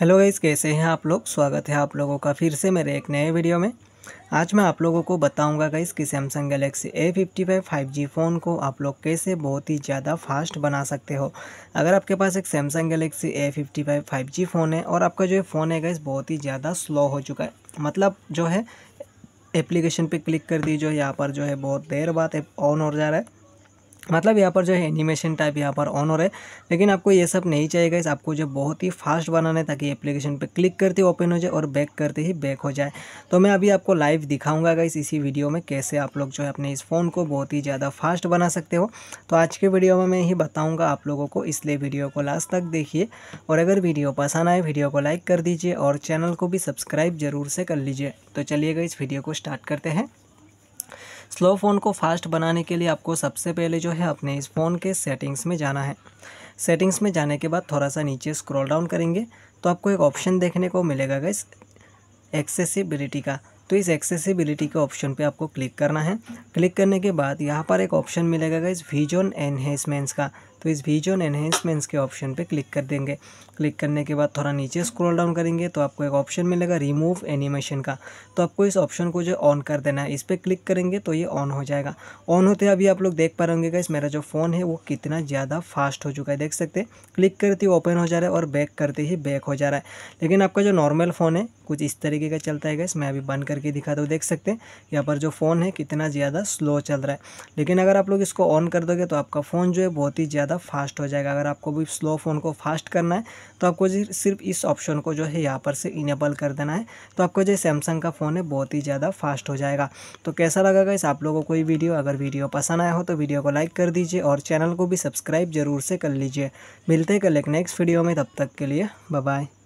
hello guys कैसे हैं आप लोग स्वागत है आप लोगों का फिर से मेरे एक नए वीडियो में आज मैं आप लोगों को बताऊंगा गाइस कि Samsung Galaxy A fifty five five G phone को आप लोग कैसे बहुत ही ज़्यादा फास्ट बना सकते हो अगर आपके पास एक Samsung Galaxy A fifty five five G phone है और आपका जो फ़ोन है गाइस बहुत ही ज़्यादा स्लो हो चुका है मतलब जो है एप्लीकेशन पर क्लिक कर दीजिए यहाँ पर जो है बहुत देर बाद ऑन हो जा रहा है मतलब यहाँ पर जो है एनिमेशन टाइप यहाँ पर ऑन हो रहा है लेकिन आपको ये सब नहीं चाहिए गाइस आपको जो बहुत ही फास्ट बनाना है ताकि एप्लीकेशन पे क्लिक करते ही ओपन हो जाए और बैक करते ही बैक हो जाए तो मैं अभी आपको लाइव दिखाऊंगा गाइस इसी वीडियो में कैसे आप लोग जो है अपने इस फ़ोन को बहुत ही ज़्यादा फास्ट बना सकते हो तो आज के वीडियो में मैं ही बताऊँगा आप लोगों को इसलिए वीडियो को लास्ट तक देखिए और अगर वीडियो पसंद आए वीडियो को लाइक कर दीजिए और चैनल को भी सब्सक्राइब ज़रूर से कर लीजिए तो चलिएगा इस वीडियो को स्टार्ट करते हैं स्लो फ़ोन को फास्ट बनाने के लिए आपको सबसे पहले जो है अपने इस फ़ोन के सेटिंग्स में जाना है सेटिंग्स में जाने के बाद थोड़ा सा नीचे स्क्रॉल डाउन करेंगे तो आपको एक ऑप्शन देखने को मिलेगा गैस एक्सेसिबिलिटी का तो इस एक्सेसिबिलिटी के ऑप्शन पे आपको क्लिक करना है क्लिक करने के बाद यहाँ पर एक ऑप्शन मिलेगा इस विजन एनहेंसमेंट्स का तो इस वीडियो ने एनहेंसमेंट्स के ऑप्शन पे क्लिक कर देंगे क्लिक करने के बाद थोड़ा नीचे स्क्रॉल डाउन करेंगे तो आपको एक ऑप्शन मिलेगा रिमूव एनिमेशन का तो आपको इस ऑप्शन को जो ऑन कर देना है इस पर क्लिक करेंगे तो ये ऑन हो जाएगा ऑन होते अभी आप लोग देख पा रहे होंगे मेरा जो फ़ोन है वो कितना ज़्यादा फास्ट हो चुका है देख सकते हैं क्लिक करते ही ओपन हो जा रहा है और बैक करते ही बैक हो जा रहा है लेकिन आपका जो नॉर्मल फ़ोन है कुछ इस तरीके का चलता है गैस मैं अभी बंद करके दिखा दो देख सकते हैं यहाँ पर जो फ़ोन है कितना ज़्यादा स्लो चल रहा है लेकिन अगर आप लोग इसको ऑन कर दोगे तो आपका फ़ोन जो है बहुत ही ज़्यादा ज़्यादा फास्ट हो जाएगा अगर आपको भी स्लो फ़ोन को फास्ट करना है तो आपको सिर्फ इस ऑप्शन को जो है यहाँ पर से इनेबल कर देना है तो आपको जो सैमसंग का फ़ोन है बहुत ही ज़्यादा फास्ट हो जाएगा तो कैसा लगा इस आप लोगों को ये वीडियो अगर वीडियो पसंद आया हो तो वीडियो को लाइक कर दीजिए और चैनल को भी सब्सक्राइब जरूर से कर लीजिए मिलते हैं कल एक नेक्स्ट वीडियो में तब तक के लिए बाय